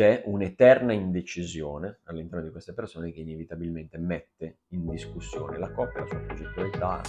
c'è un'eterna indecisione all'interno di queste persone che inevitabilmente mette in discussione la coppia, la sua progettualità.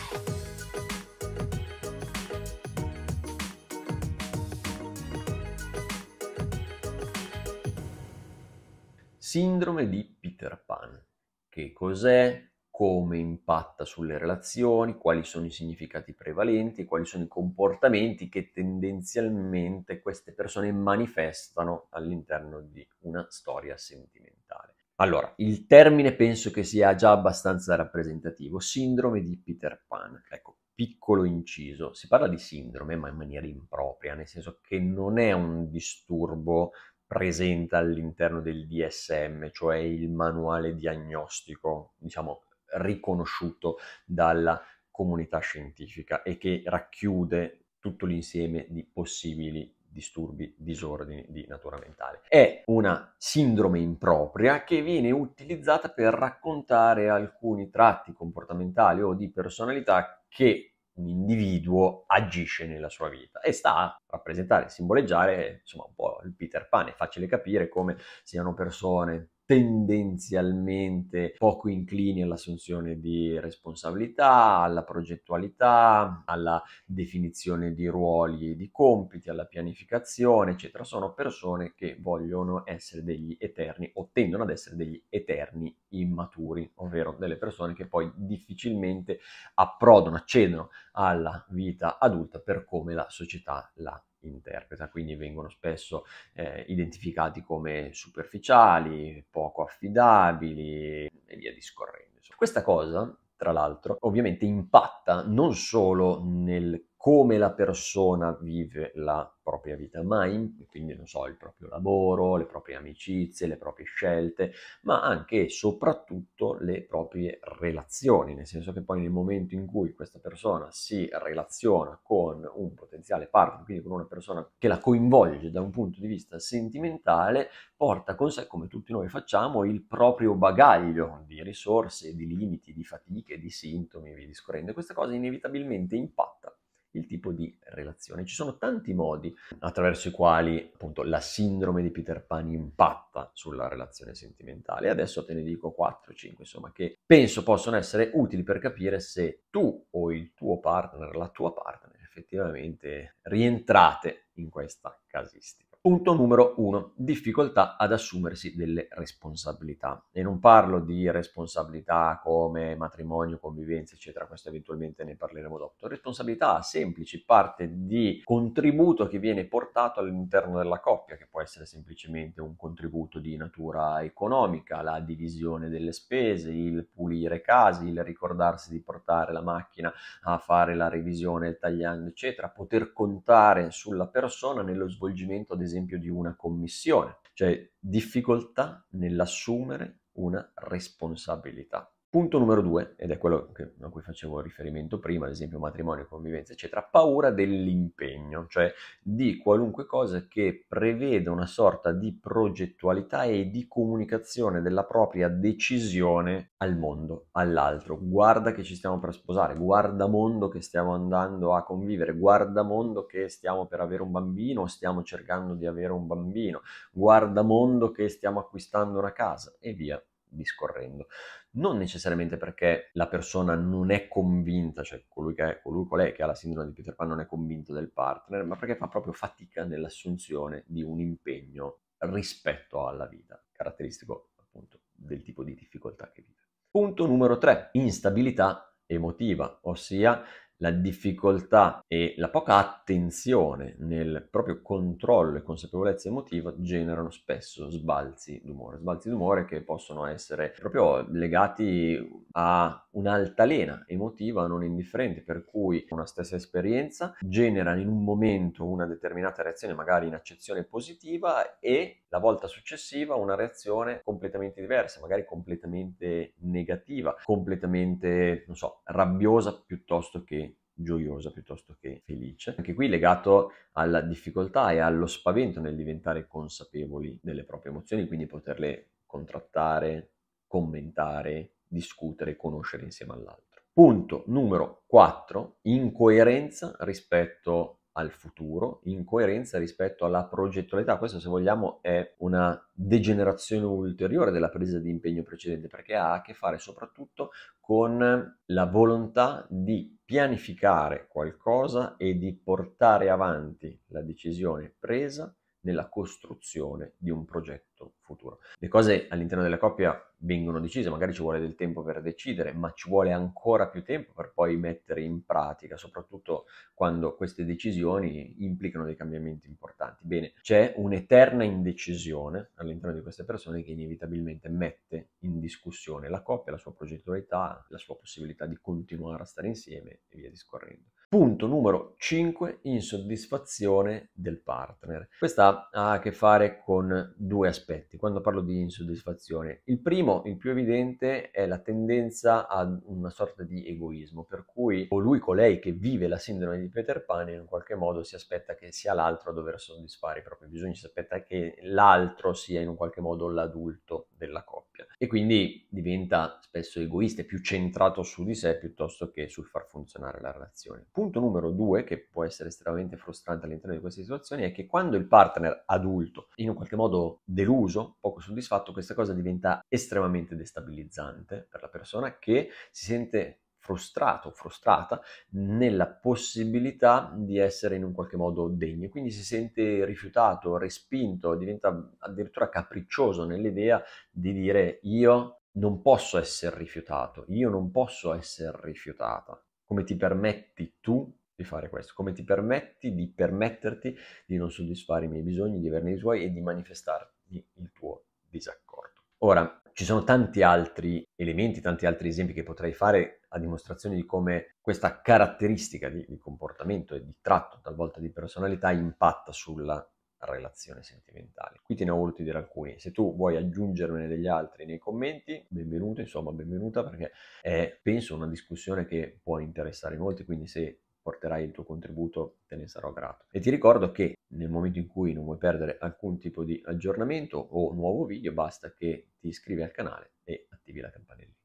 Sindrome di Peter Pan. Che cos'è? come impatta sulle relazioni, quali sono i significati prevalenti, quali sono i comportamenti che tendenzialmente queste persone manifestano all'interno di una storia sentimentale. Allora, il termine penso che sia già abbastanza rappresentativo, sindrome di Peter Pan. Ecco, piccolo inciso, si parla di sindrome ma in maniera impropria, nel senso che non è un disturbo presente all'interno del DSM, cioè il manuale diagnostico, diciamo riconosciuto dalla comunità scientifica e che racchiude tutto l'insieme di possibili disturbi, disordini di natura mentale. È una sindrome impropria che viene utilizzata per raccontare alcuni tratti comportamentali o di personalità che un individuo agisce nella sua vita e sta a rappresentare, simboleggiare, insomma, un po' il Peter Pan. È facile capire come siano persone tendenzialmente poco inclini all'assunzione di responsabilità, alla progettualità, alla definizione di ruoli e di compiti, alla pianificazione, eccetera. Sono persone che vogliono essere degli eterni o tendono ad essere degli eterni immaturi, ovvero delle persone che poi difficilmente approdano, accedono alla vita adulta per come la società la interpreta, quindi vengono spesso eh, identificati come superficiali, poco affidabili e via discorrendo. Questa cosa, tra l'altro, ovviamente impatta non solo nel come la persona vive la propria vita, ma in, quindi non so, il proprio lavoro, le proprie amicizie, le proprie scelte, ma anche e soprattutto le proprie relazioni, nel senso che poi nel momento in cui questa persona si relaziona con un potenziale partner, quindi con una persona che la coinvolge da un punto di vista sentimentale, porta con sé, come tutti noi facciamo, il proprio bagaglio di risorse, di limiti, di fatiche, di sintomi, e via discorrendo. Questa cosa inevitabilmente impatta il tipo di relazione. Ci sono tanti modi attraverso i quali appunto la sindrome di Peter Pan impatta sulla relazione sentimentale. Adesso te ne dico 4-5, o insomma, che penso possono essere utili per capire se tu o il tuo partner, la tua partner, effettivamente rientrate in questa casistica. Punto numero uno, difficoltà ad assumersi delle responsabilità. E non parlo di responsabilità come matrimonio, convivenza, eccetera, questo eventualmente ne parleremo dopo. Responsabilità semplici, parte di contributo che viene portato all'interno della coppia, che può essere semplicemente un contributo di natura economica, la divisione delle spese, il pulire casi, il ricordarsi di portare la macchina a fare la revisione, il tagliando, eccetera, poter contare sulla persona nello svolgimento ad esempio esempio di una commissione, cioè difficoltà nell'assumere una responsabilità. Punto numero due, ed è quello che, a cui facevo riferimento prima, ad esempio matrimonio, convivenza, eccetera, paura dell'impegno, cioè di qualunque cosa che preveda una sorta di progettualità e di comunicazione della propria decisione al mondo, all'altro. Guarda che ci stiamo per sposare, guarda mondo che stiamo andando a convivere, guarda mondo che stiamo per avere un bambino o stiamo cercando di avere un bambino, guarda mondo che stiamo acquistando una casa e via discorrendo non necessariamente perché la persona non è convinta, cioè colui che è, colui qual è che ha la sindrome di Peter Pan non è convinto del partner, ma perché fa proprio fatica nell'assunzione di un impegno rispetto alla vita, caratteristico appunto del tipo di difficoltà che vive. Punto numero 3, instabilità emotiva, ossia la difficoltà e la poca attenzione nel proprio controllo e consapevolezza emotiva generano spesso sbalzi d'umore, sbalzi d'umore che possono essere proprio legati a un'altalena emotiva non indifferente, per cui una stessa esperienza genera in un momento una determinata reazione, magari in accezione positiva, e la volta successiva una reazione completamente diversa, magari completamente negativa, completamente, non so, rabbiosa piuttosto che gioiosa piuttosto che felice. Anche qui legato alla difficoltà e allo spavento nel diventare consapevoli delle proprie emozioni, quindi poterle contrattare, commentare, discutere, conoscere insieme all'altro. Punto numero 4, incoerenza rispetto al futuro, in coerenza rispetto alla progettualità. Questo, se vogliamo, è una degenerazione ulteriore della presa di impegno precedente, perché ha a che fare soprattutto con la volontà di pianificare qualcosa e di portare avanti la decisione presa nella costruzione di un progetto futuro. Le cose all'interno della coppia vengono decise, magari ci vuole del tempo per decidere, ma ci vuole ancora più tempo per poi mettere in pratica, soprattutto quando queste decisioni implicano dei cambiamenti importanti. Bene, c'è un'eterna indecisione all'interno di queste persone che inevitabilmente mette in discussione la coppia, la sua progettualità, la sua possibilità di continuare a stare insieme e via discorrendo. Punto numero 5, insoddisfazione del partner. Questa ha a che fare con due aspetti quando parlo di insoddisfazione. Il primo, il più evidente, è la tendenza ad una sorta di egoismo, per cui colui, colei che vive la sindrome di Peter Pan in qualche modo si aspetta che sia l'altro a dover soddisfare i propri bisogni, si aspetta che l'altro sia in un qualche modo l'adulto della coppia e quindi diventa spesso egoista, più centrato su di sé piuttosto che sul far funzionare la relazione punto numero due, che può essere estremamente frustrante all'interno di queste situazioni, è che quando il partner adulto, in un qualche modo deluso, poco soddisfatto, questa cosa diventa estremamente destabilizzante per la persona che si sente frustrato o frustrata nella possibilità di essere in un qualche modo degno. Quindi si sente rifiutato, respinto, diventa addirittura capriccioso nell'idea di dire io non posso essere rifiutato, io non posso essere rifiutata. Come ti permetti tu di fare questo? Come ti permetti di permetterti di non soddisfare i miei bisogni, di averne i tuoi e di manifestarti il tuo disaccordo? Ora, ci sono tanti altri elementi, tanti altri esempi che potrei fare a dimostrazione di come questa caratteristica di, di comportamento e di tratto, talvolta di personalità, impatta sulla relazione sentimentale. Qui te ne ho voluto dire alcuni, se tu vuoi aggiungermene degli altri nei commenti, benvenuto, insomma benvenuta perché è penso una discussione che può interessare molti, quindi se porterai il tuo contributo te ne sarò grato. E ti ricordo che nel momento in cui non vuoi perdere alcun tipo di aggiornamento o nuovo video, basta che ti iscrivi al canale e attivi la campanellina.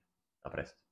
A presto!